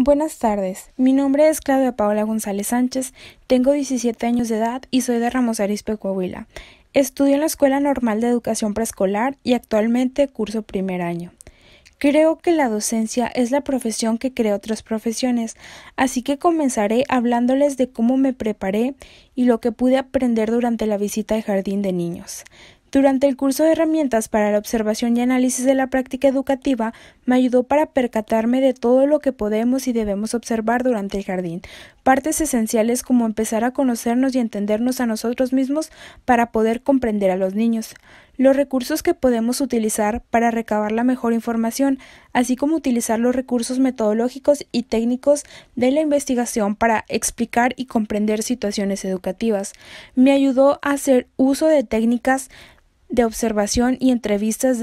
Buenas tardes, mi nombre es Claudia Paola González Sánchez, tengo 17 años de edad y soy de Ramos Arizpe, Coahuila. Estudio en la Escuela Normal de Educación Preescolar y actualmente curso primer año. Creo que la docencia es la profesión que crea otras profesiones, así que comenzaré hablándoles de cómo me preparé y lo que pude aprender durante la visita de jardín de niños. Durante el curso de herramientas para la observación y análisis de la práctica educativa, me ayudó para percatarme de todo lo que podemos y debemos observar durante el jardín, partes esenciales como empezar a conocernos y entendernos a nosotros mismos para poder comprender a los niños los recursos que podemos utilizar para recabar la mejor información, así como utilizar los recursos metodológicos y técnicos de la investigación para explicar y comprender situaciones educativas. Me ayudó a hacer uso de técnicas de observación y entrevistas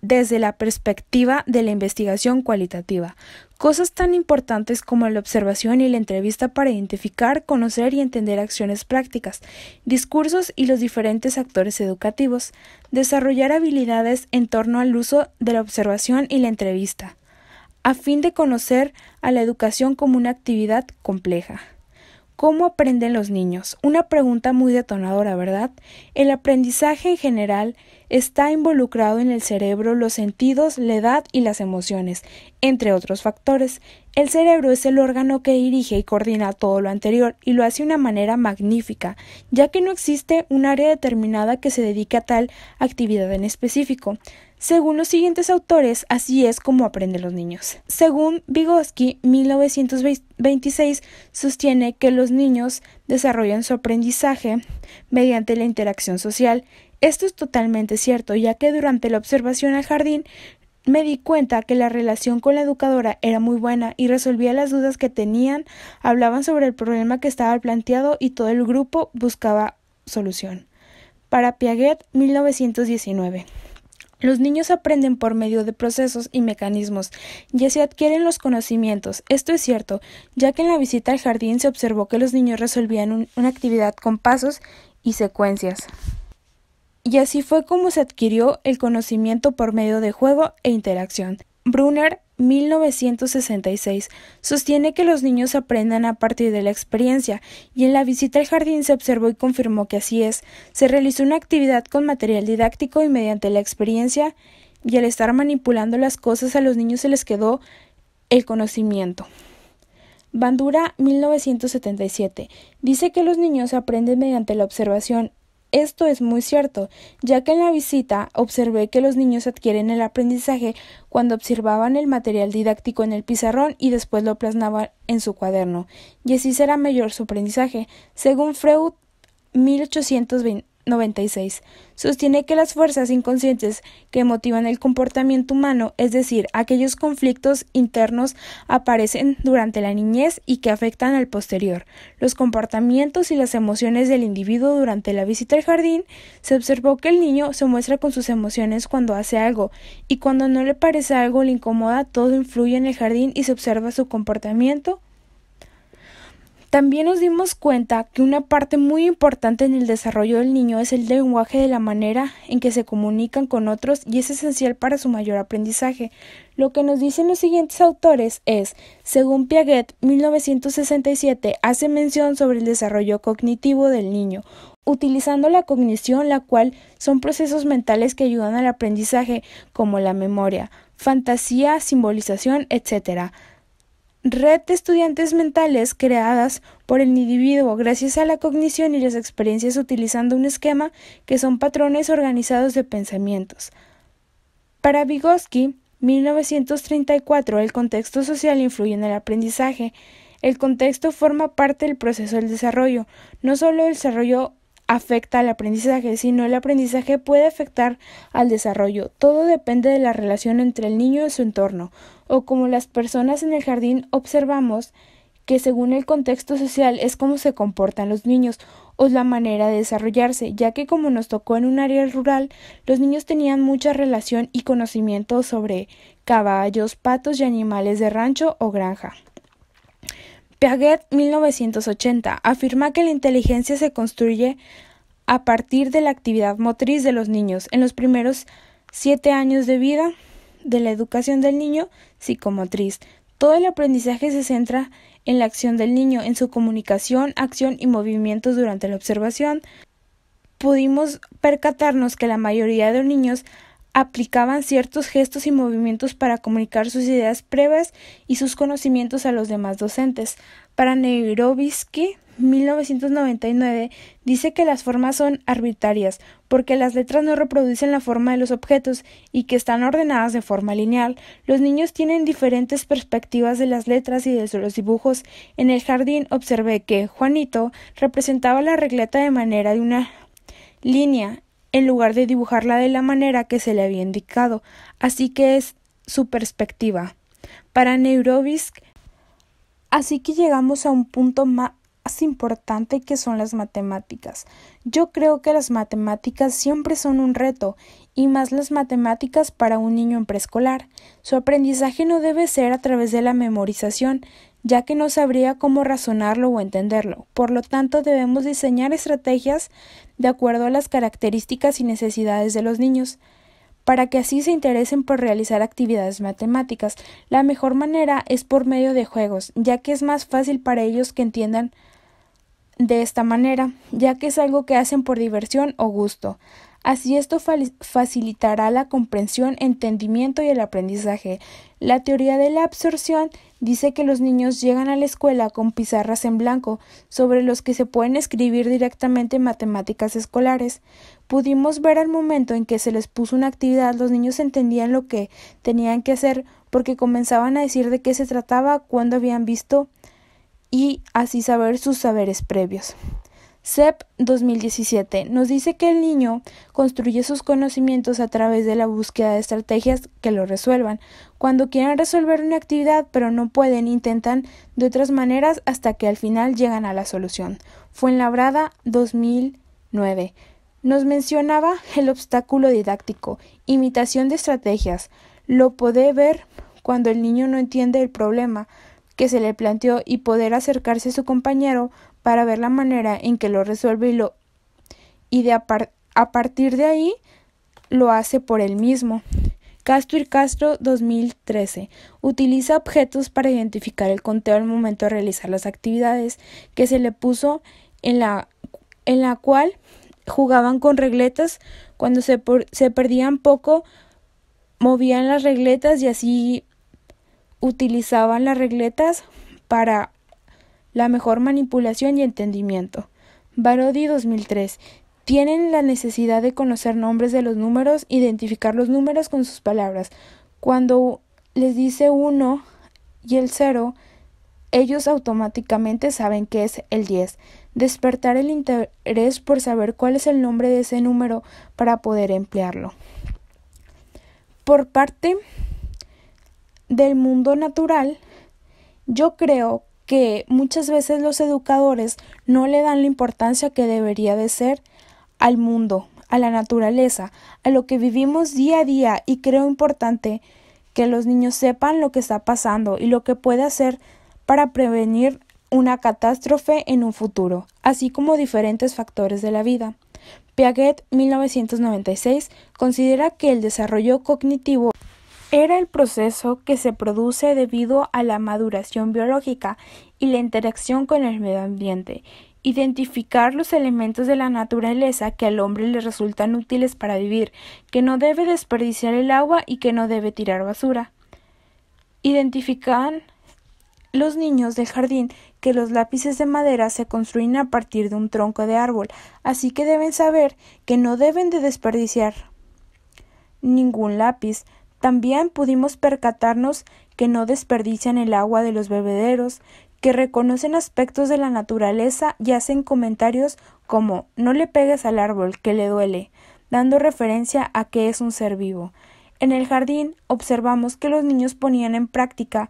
desde la, perspectiva de la investigación cualitativa, Cosas tan importantes como la observación y la entrevista para identificar, conocer y entender acciones prácticas, discursos y los diferentes actores educativos, desarrollar habilidades en torno al uso de la observación y la entrevista, a fin de conocer a la educación como una actividad compleja. ¿Cómo aprenden los niños? Una pregunta muy detonadora, ¿verdad? El aprendizaje en general está involucrado en el cerebro, los sentidos, la edad y las emociones, entre otros factores. El cerebro es el órgano que dirige y coordina todo lo anterior y lo hace de una manera magnífica, ya que no existe un área determinada que se dedique a tal actividad en específico, según los siguientes autores, así es como aprenden los niños. Según Vygotsky, 1926 sostiene que los niños desarrollan su aprendizaje mediante la interacción social. Esto es totalmente cierto, ya que durante la observación al jardín me di cuenta que la relación con la educadora era muy buena y resolvía las dudas que tenían, hablaban sobre el problema que estaba planteado y todo el grupo buscaba solución. Para Piaget, 1919. Los niños aprenden por medio de procesos y mecanismos, y así adquieren los conocimientos. Esto es cierto, ya que en la visita al jardín se observó que los niños resolvían una actividad con pasos y secuencias. Y así fue como se adquirió el conocimiento por medio de juego e interacción. Brunner, 1966, sostiene que los niños aprenden a partir de la experiencia, y en la visita al jardín se observó y confirmó que así es. Se realizó una actividad con material didáctico y mediante la experiencia y al estar manipulando las cosas a los niños se les quedó el conocimiento. Bandura 1977 dice que los niños aprenden mediante la observación esto es muy cierto, ya que en la visita observé que los niños adquieren el aprendizaje cuando observaban el material didáctico en el pizarrón y después lo plasmaban en su cuaderno, y así será mayor su aprendizaje, según Freud 1820. 96. Sostiene que las fuerzas inconscientes que motivan el comportamiento humano, es decir, aquellos conflictos internos, aparecen durante la niñez y que afectan al posterior. Los comportamientos y las emociones del individuo durante la visita al jardín, se observó que el niño se muestra con sus emociones cuando hace algo, y cuando no le parece algo le incomoda, todo influye en el jardín y se observa su comportamiento también nos dimos cuenta que una parte muy importante en el desarrollo del niño es el lenguaje de la manera en que se comunican con otros y es esencial para su mayor aprendizaje. Lo que nos dicen los siguientes autores es, según Piaget, 1967 hace mención sobre el desarrollo cognitivo del niño, utilizando la cognición, la cual son procesos mentales que ayudan al aprendizaje, como la memoria, fantasía, simbolización, etc., red de estudiantes mentales creadas por el individuo gracias a la cognición y las experiencias utilizando un esquema que son patrones organizados de pensamientos. Para Vygotsky, 1934, el contexto social influye en el aprendizaje. El contexto forma parte del proceso del desarrollo, no solo el desarrollo afecta al aprendizaje, sino el aprendizaje puede afectar al desarrollo. Todo depende de la relación entre el niño y su entorno, o como las personas en el jardín observamos que según el contexto social es como se comportan los niños o la manera de desarrollarse, ya que como nos tocó en un área rural, los niños tenían mucha relación y conocimiento sobre caballos, patos y animales de rancho o granja. Piaget 1980 afirma que la inteligencia se construye a partir de la actividad motriz de los niños en los primeros siete años de vida de la educación del niño psicomotriz. Todo el aprendizaje se centra en la acción del niño, en su comunicación, acción y movimientos durante la observación. Pudimos percatarnos que la mayoría de los niños aplicaban ciertos gestos y movimientos para comunicar sus ideas previas y sus conocimientos a los demás docentes. Para Neirovsky, 1999, dice que las formas son arbitrarias, porque las letras no reproducen la forma de los objetos y que están ordenadas de forma lineal. Los niños tienen diferentes perspectivas de las letras y de los dibujos. En el jardín observé que Juanito representaba la regleta de manera de una línea en lugar de dibujarla de la manera que se le había indicado, así que es su perspectiva. Para Neurovisk, así que llegamos a un punto más importante que son las matemáticas. Yo creo que las matemáticas siempre son un reto, y más las matemáticas para un niño en preescolar. Su aprendizaje no debe ser a través de la memorización, ya que no sabría cómo razonarlo o entenderlo. Por lo tanto, debemos diseñar estrategias de acuerdo a las características y necesidades de los niños, para que así se interesen por realizar actividades matemáticas. La mejor manera es por medio de juegos, ya que es más fácil para ellos que entiendan de esta manera, ya que es algo que hacen por diversión o gusto. Así esto facilitará la comprensión, entendimiento y el aprendizaje. La teoría de la absorción dice que los niños llegan a la escuela con pizarras en blanco, sobre los que se pueden escribir directamente matemáticas escolares. Pudimos ver al momento en que se les puso una actividad, los niños entendían lo que tenían que hacer porque comenzaban a decir de qué se trataba, cuándo habían visto y así saber sus saberes previos. CEP 2017 nos dice que el niño construye sus conocimientos a través de la búsqueda de estrategias que lo resuelvan. Cuando quieren resolver una actividad pero no pueden, intentan de otras maneras hasta que al final llegan a la solución. Fuenlabrada 2009. Nos mencionaba el obstáculo didáctico, imitación de estrategias. Lo puede ver cuando el niño no entiende el problema que se le planteó y poder acercarse a su compañero para ver la manera en que lo resuelve y, de a, a partir de ahí lo hace por él mismo. Castro y Castro 2013. Utiliza objetos para identificar el conteo al momento de realizar las actividades que se le puso en la, en la cual jugaban con regletas. Cuando se, se perdían poco, movían las regletas y así utilizaban las regletas para la mejor manipulación y entendimiento. Barodi 2003. Tienen la necesidad de conocer nombres de los números, identificar los números con sus palabras. Cuando les dice 1 y el 0. ellos automáticamente saben que es el 10. Despertar el interés por saber cuál es el nombre de ese número para poder emplearlo. Por parte del mundo natural, yo creo que muchas veces los educadores no le dan la importancia que debería de ser al mundo, a la naturaleza, a lo que vivimos día a día y creo importante que los niños sepan lo que está pasando y lo que puede hacer para prevenir una catástrofe en un futuro, así como diferentes factores de la vida. Piaget, 1996, considera que el desarrollo cognitivo era el proceso que se produce debido a la maduración biológica y la interacción con el medio ambiente. Identificar los elementos de la naturaleza que al hombre le resultan útiles para vivir, que no debe desperdiciar el agua y que no debe tirar basura. Identifican los niños del jardín que los lápices de madera se construyen a partir de un tronco de árbol, así que deben saber que no deben de desperdiciar ningún lápiz, también pudimos percatarnos que no desperdician el agua de los bebederos, que reconocen aspectos de la naturaleza y hacen comentarios como no le pegues al árbol que le duele, dando referencia a que es un ser vivo. En el jardín observamos que los niños ponían en práctica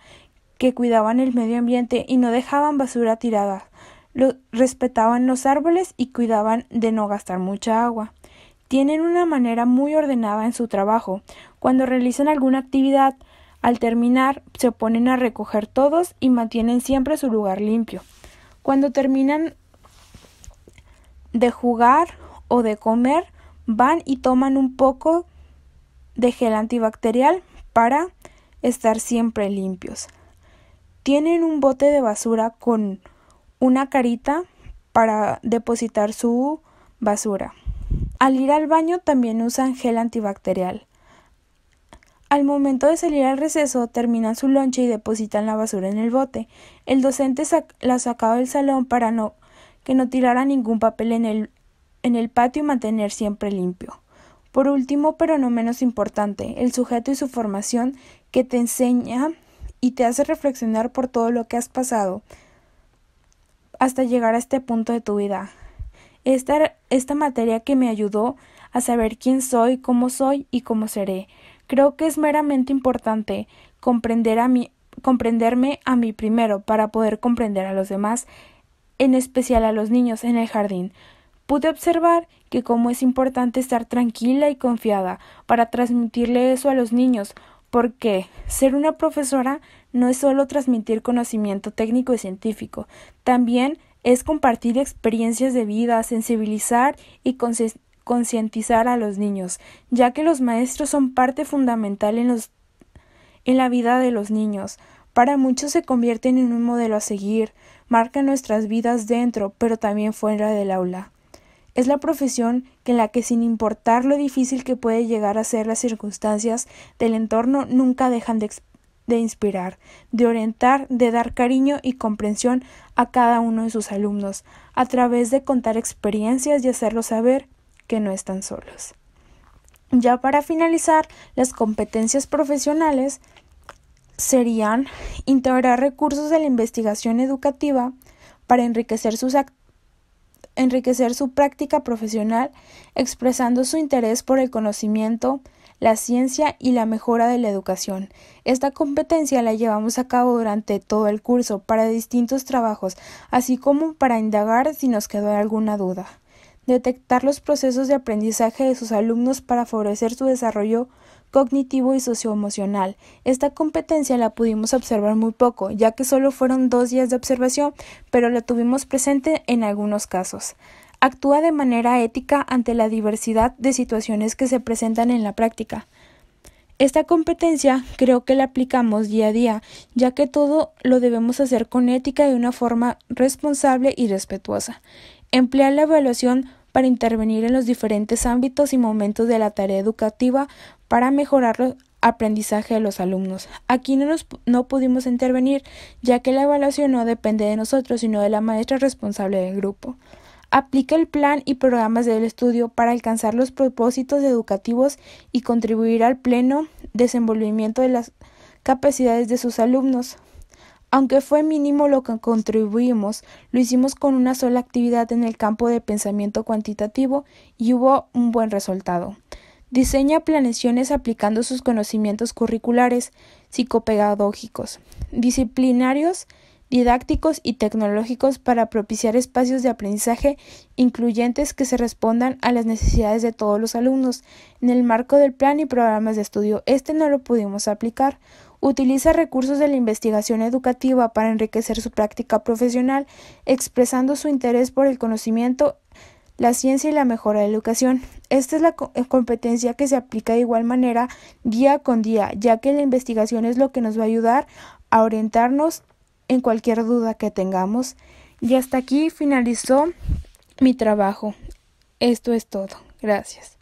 que cuidaban el medio ambiente y no dejaban basura tirada, respetaban los árboles y cuidaban de no gastar mucha agua. Tienen una manera muy ordenada en su trabajo. Cuando realizan alguna actividad, al terminar se ponen a recoger todos y mantienen siempre su lugar limpio. Cuando terminan de jugar o de comer, van y toman un poco de gel antibacterial para estar siempre limpios. Tienen un bote de basura con una carita para depositar su basura. Al ir al baño también usan gel antibacterial. Al momento de salir al receso, terminan su lonche y depositan la basura en el bote. El docente la sacaba del salón para no que no tirara ningún papel en el patio y mantener siempre limpio. Por último, pero no menos importante, el sujeto y su formación que te enseña y te hace reflexionar por todo lo que has pasado hasta llegar a este punto de tu vida esta, esta materia que me ayudó a saber quién soy, cómo soy y cómo seré. Creo que es meramente importante comprender a mí, comprenderme a mí primero para poder comprender a los demás, en especial a los niños en el jardín. Pude observar que como es importante estar tranquila y confiada para transmitirle eso a los niños, porque ser una profesora no es solo transmitir conocimiento técnico y científico, también es compartir experiencias de vida, sensibilizar y concientizar a los niños, ya que los maestros son parte fundamental en, los, en la vida de los niños. Para muchos se convierten en un modelo a seguir, marcan nuestras vidas dentro, pero también fuera del aula. Es la profesión en la que sin importar lo difícil que puede llegar a ser las circunstancias del entorno nunca dejan de, de inspirar, de orientar, de dar cariño y comprensión a cada uno de sus alumnos, a través de contar experiencias y hacerlos saber que no están solos. Ya para finalizar, las competencias profesionales serían integrar recursos de la investigación educativa para enriquecer, enriquecer su práctica profesional, expresando su interés por el conocimiento, la ciencia y la mejora de la educación. Esta competencia la llevamos a cabo durante todo el curso para distintos trabajos, así como para indagar si nos quedó alguna duda. Detectar los procesos de aprendizaje de sus alumnos para favorecer su desarrollo cognitivo y socioemocional. Esta competencia la pudimos observar muy poco, ya que solo fueron dos días de observación, pero la tuvimos presente en algunos casos actúa de manera ética ante la diversidad de situaciones que se presentan en la práctica. Esta competencia creo que la aplicamos día a día, ya que todo lo debemos hacer con ética de una forma responsable y respetuosa. Emplear la evaluación para intervenir en los diferentes ámbitos y momentos de la tarea educativa para mejorar el aprendizaje de los alumnos. Aquí no, nos, no pudimos intervenir, ya que la evaluación no depende de nosotros, sino de la maestra responsable del grupo aplica el plan y programas del estudio para alcanzar los propósitos educativos y contribuir al pleno desenvolvimiento de las capacidades de sus alumnos. Aunque fue mínimo lo que contribuimos, lo hicimos con una sola actividad en el campo de pensamiento cuantitativo y hubo un buen resultado. Diseña planeaciones aplicando sus conocimientos curriculares, psicopedagógicos, disciplinarios didácticos y tecnológicos para propiciar espacios de aprendizaje incluyentes que se respondan a las necesidades de todos los alumnos en el marco del plan y programas de estudio. Este no lo pudimos aplicar. Utiliza recursos de la investigación educativa para enriquecer su práctica profesional, expresando su interés por el conocimiento, la ciencia y la mejora de la educación. Esta es la eh, competencia que se aplica de igual manera día con día, ya que la investigación es lo que nos va a ayudar a orientarnos en cualquier duda que tengamos. Y hasta aquí finalizó mi trabajo. Esto es todo. Gracias.